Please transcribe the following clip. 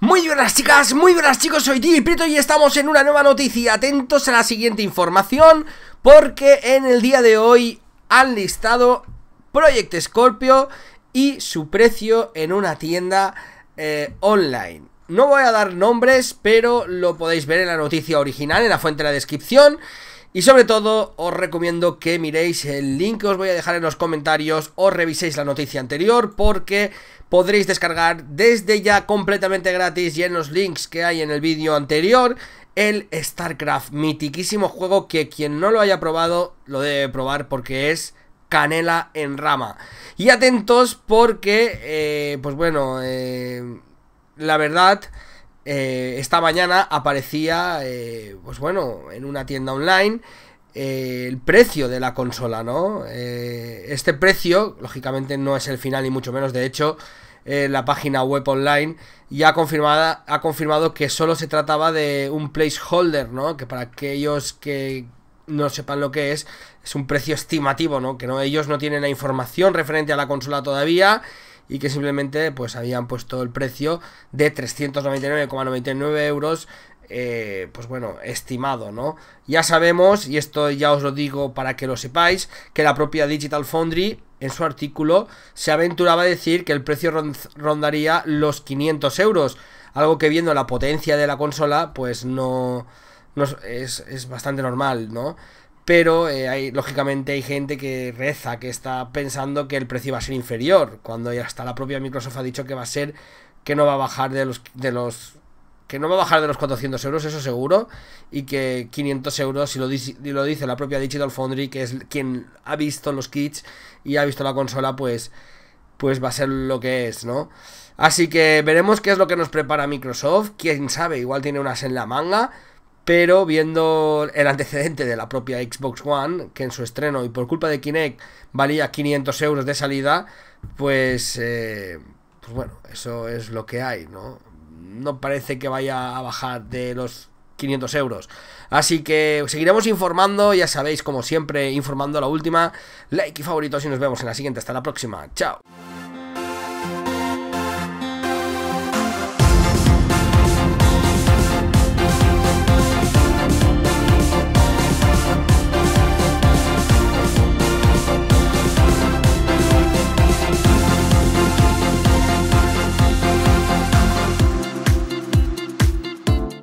Muy buenas chicas, muy buenas chicos, soy Tiri y estamos en una nueva noticia Atentos a la siguiente información Porque en el día de hoy han listado Project Scorpio y su precio en una tienda eh, online No voy a dar nombres, pero lo podéis ver en la noticia original, en la fuente de la descripción y sobre todo os recomiendo que miréis el link que os voy a dejar en los comentarios o reviséis la noticia anterior porque podréis descargar desde ya completamente gratis y en los links que hay en el vídeo anterior el StarCraft, mitiquísimo juego que quien no lo haya probado lo debe probar porque es canela en rama. Y atentos porque, eh, pues bueno, eh, la verdad... Eh, esta mañana aparecía, eh, pues bueno, en una tienda online eh, el precio de la consola, ¿no? este precio, lógicamente, no es el final ni mucho menos, de hecho, la página web online ya ha confirmado que solo se trataba de un placeholder, ¿no? Que para aquellos que no sepan lo que es, es un precio estimativo, ¿no? Que no, ellos no tienen la información referente a la consola todavía y que simplemente pues habían puesto el precio de 399,99 euros eh, pues bueno, estimado, ¿no? Ya sabemos, y esto ya os lo digo para que lo sepáis, que la propia Digital Foundry en su artículo se aventuraba a decir que el precio rondaría los 500 euros, algo que viendo la potencia de la consola, pues no, no es, es bastante normal, ¿no? pero eh, lógicamente hay gente que reza, que está pensando que el precio va a ser inferior, cuando ya hasta la propia Microsoft ha dicho que va a ser, que no va a bajar de los, de los que no va a bajar de los 400 euros, eso seguro, y que 500 euros, si lo, dice, lo dice la propia Digital Foundry, que es quien ha visto los kits y ha visto la consola, pues, pues va a ser lo que es, ¿no? Así que veremos qué es lo que nos prepara Microsoft, quién sabe, igual tiene unas en la manga, pero viendo el antecedente de la propia Xbox One, que en su estreno y por culpa de Kinect valía 500 euros de salida, pues, eh, pues, bueno, eso es lo que hay, ¿no? No parece que vaya a bajar de los 500 euros. Así que seguiremos informando, ya sabéis, como siempre, informando a la última. Like y favorito y nos vemos en la siguiente. Hasta la próxima. Chao.